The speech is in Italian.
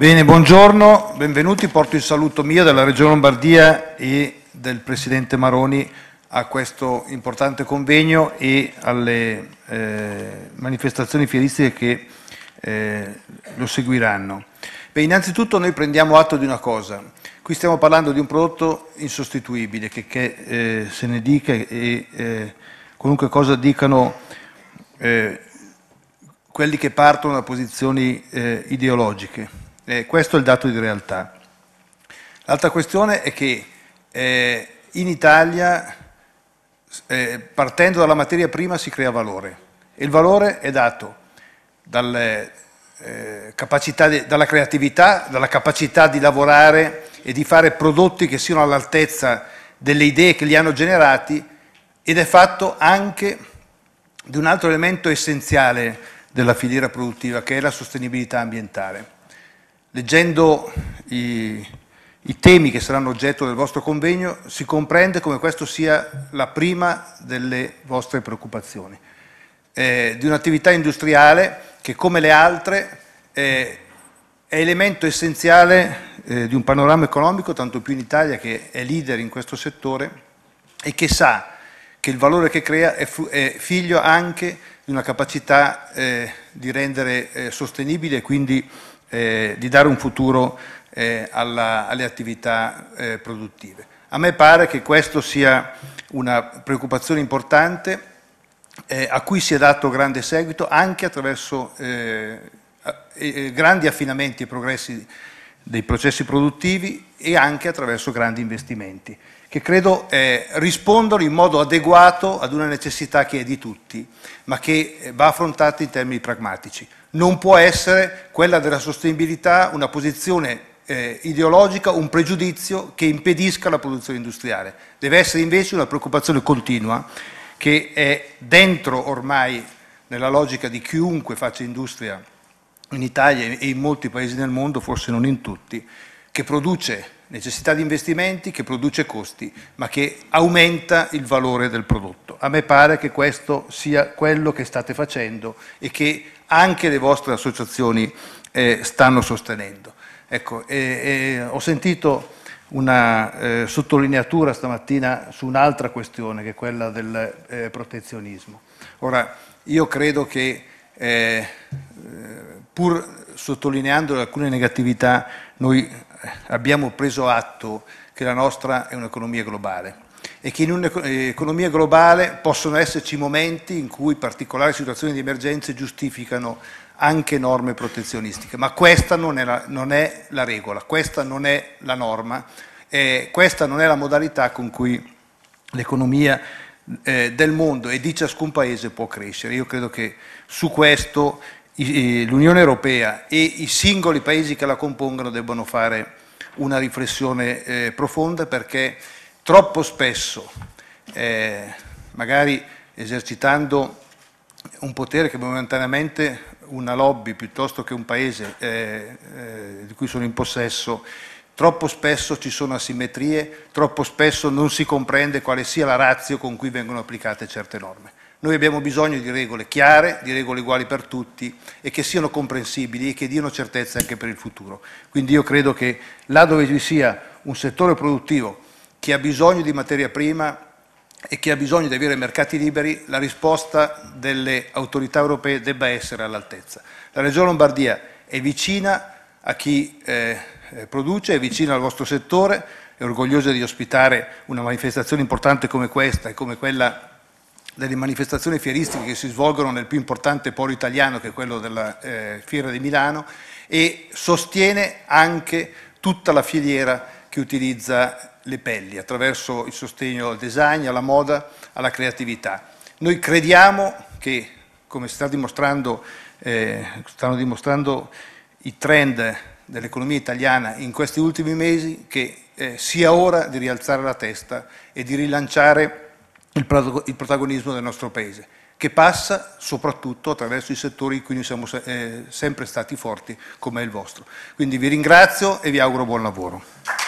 Bene, buongiorno, benvenuti. Porto il saluto mio della Regione Lombardia e del Presidente Maroni a questo importante convegno e alle eh, manifestazioni fieristiche che eh, lo seguiranno. Beh, innanzitutto noi prendiamo atto di una cosa. Qui stiamo parlando di un prodotto insostituibile, che, che eh, se ne dica e eh, qualunque cosa dicano eh, quelli che partono da posizioni eh, ideologiche eh, questo è il dato di realtà. L'altra questione è che eh, in Italia, eh, partendo dalla materia prima, si crea valore e il valore è dato dalle, eh, di, dalla creatività, dalla capacità di lavorare e di fare prodotti che siano all'altezza delle idee che li hanno generati ed è fatto anche di un altro elemento essenziale della filiera produttiva che è la sostenibilità ambientale. Leggendo i, i temi che saranno oggetto del vostro convegno, si comprende come questa sia la prima delle vostre preoccupazioni, eh, di un'attività industriale che come le altre eh, è elemento essenziale eh, di un panorama economico, tanto più in Italia che è leader in questo settore e che sa che il valore che crea è, è figlio anche di una capacità eh, di rendere eh, sostenibile e quindi eh, di dare un futuro eh, alla, alle attività eh, produttive. A me pare che questa sia una preoccupazione importante eh, a cui si è dato grande seguito anche attraverso eh, grandi affinamenti e progressi dei processi produttivi e anche attraverso grandi investimenti, che credo eh, rispondono in modo adeguato ad una necessità che è di tutti, ma che eh, va affrontata in termini pragmatici. Non può essere quella della sostenibilità una posizione eh, ideologica, un pregiudizio che impedisca la produzione industriale. Deve essere invece una preoccupazione continua che è dentro ormai nella logica di chiunque faccia industria in Italia e in molti paesi del mondo, forse non in tutti, che produce necessità di investimenti, che produce costi, ma che aumenta il valore del prodotto. A me pare che questo sia quello che state facendo e che anche le vostre associazioni eh, stanno sostenendo. Ecco, eh, eh, ho sentito una eh, sottolineatura stamattina su un'altra questione, che è quella del eh, protezionismo. Ora, io credo che eh, pur sottolineando alcune negatività, noi eh, abbiamo preso atto che la nostra è un'economia globale e che in un'economia eh, globale possono esserci momenti in cui particolari situazioni di emergenze giustificano anche norme protezionistiche, ma questa non è la, non è la regola, questa non è la norma, eh, questa non è la modalità con cui l'economia eh, del mondo e di ciascun paese può crescere. Io credo che su questo l'Unione Europea e i singoli paesi che la compongono debbano fare una riflessione eh, profonda perché troppo spesso, eh, magari esercitando un potere che momentaneamente una lobby piuttosto che un paese eh, eh di cui sono in possesso, troppo spesso ci sono asimmetrie, troppo spesso non si comprende quale sia la razza con cui vengono applicate certe norme. Noi abbiamo bisogno di regole chiare, di regole uguali per tutti e che siano comprensibili e che diano certezza anche per il futuro. Quindi io credo che là dove vi sia un settore produttivo che ha bisogno di materia prima e che ha bisogno di avere mercati liberi, la risposta delle autorità europee debba essere all'altezza. La Regione Lombardia è vicina a chi eh, produce, è vicina al vostro settore, è orgogliosa di ospitare una manifestazione importante come questa e come quella delle manifestazioni fieristiche che si svolgono nel più importante polo italiano, che è quello della eh, Fiera di Milano, e sostiene anche tutta la filiera che utilizza le pelli attraverso il sostegno al design, alla moda, alla creatività. Noi crediamo che, come sta dimostrando, eh, stanno dimostrando i trend dell'economia italiana in questi ultimi mesi, che eh, sia ora di rialzare la testa e di rilanciare il protagonismo del nostro Paese, che passa soprattutto attraverso i settori in cui noi siamo eh, sempre stati forti, come è il vostro. Quindi vi ringrazio e vi auguro buon lavoro.